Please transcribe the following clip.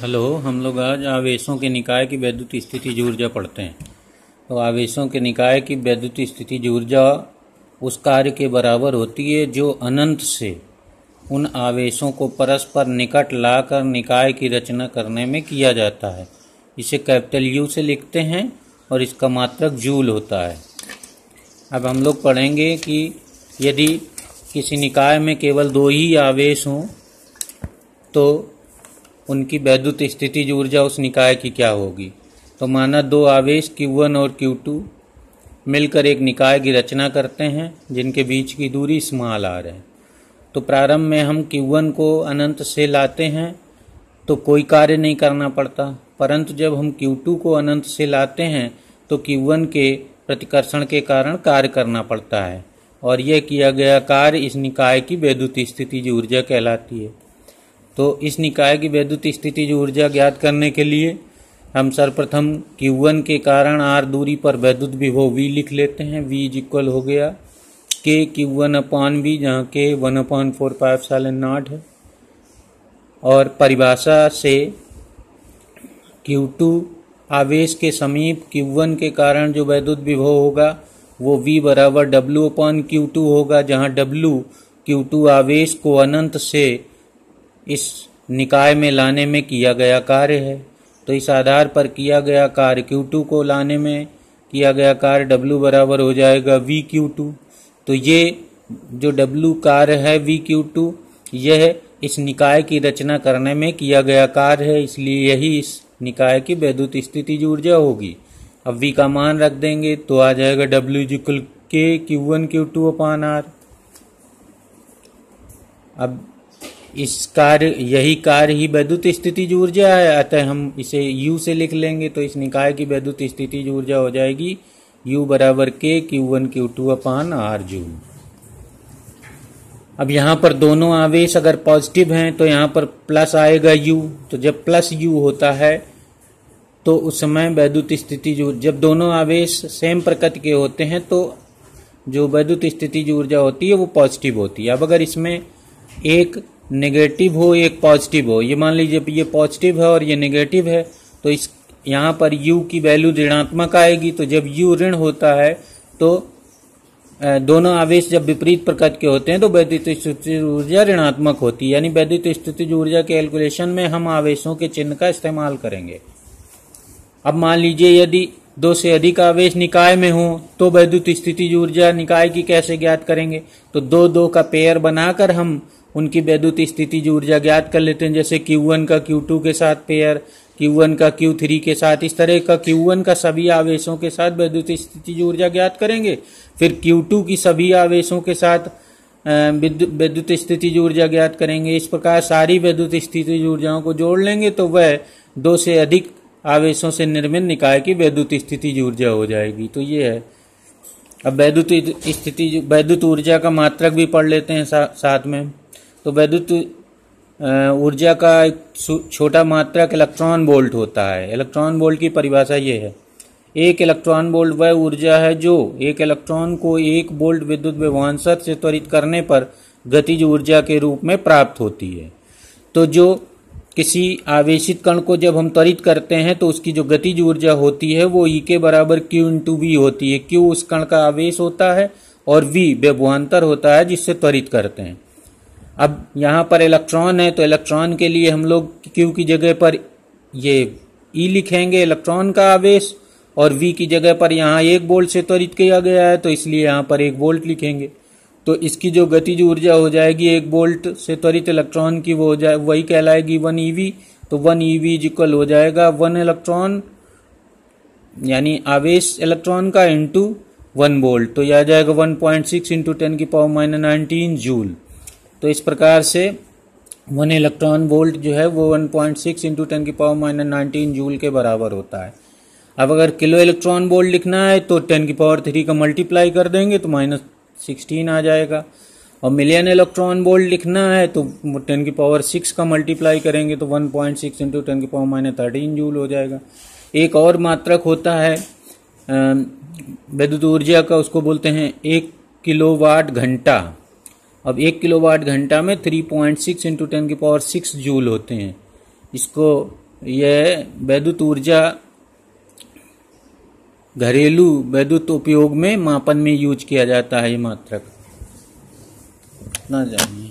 hello हम लोग आज आवेशों के निकाय की वैद्युत स्थिति ऊर्जा पढ़ते हैं तो आवेशों के निकाय की वैद्युत स्थिति ऊर्जा उस कार्य के बराबर होती है जो अनंत से उन आवेशों को परस्पर निकट लाकर निकाय की रचना करने में किया जाता है इसे कैपिटल यू से लिखते हैं और इसका मात्रक जूल होता है अब हम लोग पढ़ेंगे कि यदि किसी निकाय में केवल दो ही आवेश हों तो उनकी वैद्युत स्थिति ऊर्जा उस निकाय की क्या होगी तो माना दो आवेश Q1 और Q2 मिलकर एक निकाय की रचना करते हैं जिनके बीच की दूरी स्मॉल रहे है तो प्रारंभ में हम Q1 को अनंत से लाते हैं तो कोई कार्य नहीं करना पड़ता परंतु जब हम Q2 को अनंत से लाते हैं तो Q1 के प्रतिकर्षण के कारण कार्य करना पड़ता है और यह किया गया कार्य इस निकाय की वैद्युत स्थिति ऊर्जा कहलाती है तो इस निकाय की वैद्युत स्थिति जो ऊर्जा ज्ञात करने के लिए हम सर्वप्रथम Q1 के कारण R दूरी पर वैद्युत विभव V लिख लेते हैं V इज इक्वल हो गया के क्यू वन अपान वी जहाँ के वन अपान फोर फाइव साल नाट है और परिभाषा से Q2 आवेश के समीप Q1 के कारण जो वैद्युत विभव होगा वो V बराबर W अपॉन Q2 होगा जहाँ W Q2 आवेश को अनंत से इस निकाय में लाने में किया गया कार्य है तो इस आधार पर किया गया कार्य Q2 को लाने में किया गया कार्य W बराबर हो जाएगा वी क्यू टू तो ये जो W कार्य है वी क्यू टू यह इस निकाय की रचना करने में किया गया कार्य है इसलिए यही इस निकाय की वैद्युत स्थिति ऊर्जा होगी अब वी का मान रख देंगे तो आ जाएगा W जिकल K Q one Q two upon R अब इस कार्य यही कार्य ही वैद्युत स्थिति ऊर्जा है अतः हम इसे यू से लिख लेंगे तो इस निकाय की वैद्युत स्थिति ऊर्जा हो जाएगी यू बराबर K Q one Q two upon R जू अब यहां पर दोनों आवेश अगर पॉजिटिव हैं तो यहाँ पर प्लस आएगा यू तो जब प्लस यू होता है तो उस समय वैद्युत स्थिति जब दोनों आवेश सेम प्रकृति के होते हैं तो जो वैद्युत स्थिति ऊर्जा होती है वो पॉजिटिव होती है अब अगर इसमें एक नेगेटिव हो एक पॉजिटिव हो ये मान लीजिए ये पॉजिटिव है और ये नेगेटिव है तो इस यहाँ पर u की वैल्यू ऋणात्मक आएगी तो जब u ऋण होता है तो दोनों आवेश जब विपरीत प्रकार के होते हैं तो वैद्युत स्थिति ऊर्जा ऋणात्मक होती है यानी वैद्युत स्थिति ऊर्जा के कैलकुलेशन में हम आवेशों के चिन्ह का इस्तेमाल करेंगे अब मान लीजिए यदि दो से अधिक आवेश निकाय में हो तो वैद्युत स्थिति ऊर्जा निकाय की कैसे ज्ञात करेंगे तो दो दो का पेयर बनाकर हम उनकी वैद्युत स्थिति जो ऊर्जा ज्ञात कर लेते हैं जैसे Q1 का Q2 के साथ पेयर Q1 का Q3 के साथ इस तरह का Q1 का सभी आवेशों के साथ वैद्युत स्थिति जो ऊर्जा ज्ञात करेंगे फिर Q2 की सभी आवेशों के साथ विद्युत स्थिति जो ऊर्जा ज्ञात करेंगे इस प्रकार सारी वैद्युत स्थिति ऊर्जाओं को जोड़ लेंगे तो वह दो से अधिक आवेशों से निर्मित निकाय की वैद्युत स्थिति ऊर्जा हो जाएगी तो ये है अब वैद्युत स्थिति वैद्युत ऊर्जा का मात्रक भी पढ़ लेते हैं सा, साथ में तो वैद्युत ऊर्जा का एक छोटा मात्रा का इलेक्ट्रॉन वोल्ट होता है इलेक्ट्रॉन वोल्ट की परिभाषा ये है एक इलेक्ट्रॉन वोल्ट वह ऊर्जा है जो एक इलेक्ट्रॉन को एक वोल्ट विद्युत विभवांसक से त्वरित करने पर गतिज ऊर्जा के रूप में प्राप्त होती है तो जो किसी आवेशित कण को जब हम त्वरित करते हैं तो उसकी जो गतिज ऊर्जा होती है वो ई e के बराबर क्यू इंटू वी होती है क्यू उस कण का आवेश होता है और वी व्यवहांतर होता है जिससे त्वरित करते हैं अब यहाँ पर इलेक्ट्रॉन है तो इलेक्ट्रॉन के लिए हम लोग क्यू की जगह पर ये ई e लिखेंगे इलेक्ट्रॉन का आवेश और वी की जगह पर यहाँ एक बोल्ट से त्वरित किया गया है तो इसलिए यहाँ पर एक बोल्ट लिखेंगे तो इसकी जो गतिज ऊर्जा हो जाएगी एक बोल्ट से त्वरित इलेक्ट्रॉन की वो हो जाए वही कहलाएगी वन ईवी e तो वन ईवी इज इक्वल हो जाएगा वन इलेक्ट्रॉन यानी आवेश इलेक्ट्रॉन का इंटू वन बोल्ट तो यह आ जाएगा one point six into ten की पावर माइनस नाइनटीन जूल तो इस प्रकार से वन इलेक्ट्रॉन वोल्ट जो है वो one point six into ten की पावर माइनस नाइनटीन जूल के बराबर होता है अब अगर किलो इलेक्ट्रॉन वोल्ट लिखना है तो टेन की पावर थ्री का मल्टीप्लाई कर देंगे तो माइनस सिक्सटीन आ जाएगा और मिलियन इलेक्ट्रॉन वोल्ट लिखना है तो टेन की पावर सिक्स का मल्टीप्लाई करेंगे तो one point six into ten की पावर माइनस थर्टीन जूल हो जाएगा एक और मात्रक होता है विद्युत ऊर्जा का उसको बोलते हैं एक किलो घंटा अब एक किलोवाट घंटा में three point six into ten की पावर सिक्स जूल होते हैं इसको यह वैद्युत ऊर्जा घरेलू वैद्युत उपयोग में मापन में यूज किया जाता है ये मात्रक ना जानिए